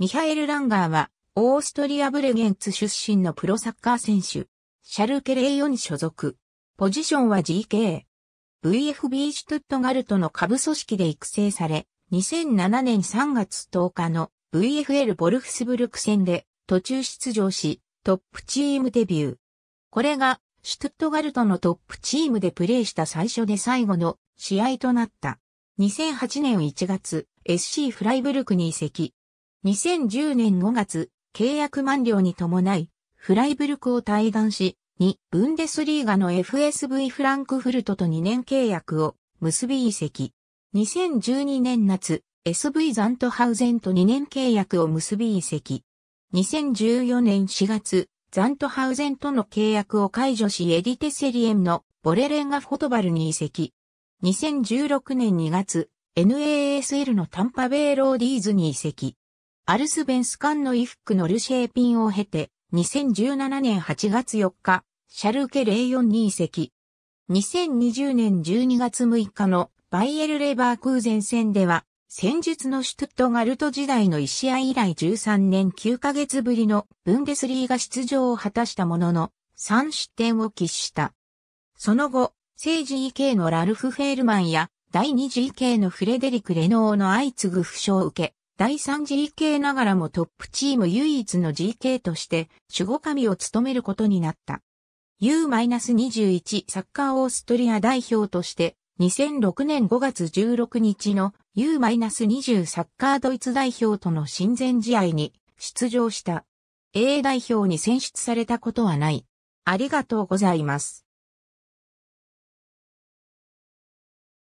ミハエル・ランガーは、オーストリア・ブレゲンツ出身のプロサッカー選手、シャルケレイヨン所属。ポジションは GK。VFB シュトゥットガルトの下部組織で育成され、2007年3月10日の VFL ボルフスブルク戦で途中出場し、トップチームデビュー。これが、シュトゥットガルトのトップチームでプレーした最初で最後の試合となった。2008年1月、SC フライブルクに移籍。2010年5月、契約満了に伴い、フライブルクを退団し、2、ブンデスリーガの FSV フランクフルトと2年契約を結び移籍。2012年夏、SV ザントハウゼンと2年契約を結び移籍。2014年4月、ザントハウゼンとの契約を解除しエディテセリエムのボレレンガフォトバルに移籍。2016年2月、NASL のタンパベイローディーズに移籍。アルスベンスカンの衣服のルシェーピンを経て、2017年8月4日、シャルケ042席。2020年12月6日のバイエル・レバー空前戦では、戦術のシュトゥットガルト時代の1試合以来13年9ヶ月ぶりのブンデスリーが出場を果たしたものの、3失点を喫した。その後、政治 EK のラルフ・フェールマンや第2 e k のフレデリク・レノーの相次ぐ負傷を受け、第3 GK ながらもトップチーム唯一の GK として守護神を務めることになった。U-21 サッカーオーストリア代表として2006年5月16日の U-20 サッカードイツ代表との親善試合に出場した。A 代表に選出されたことはない。ありがとうございます。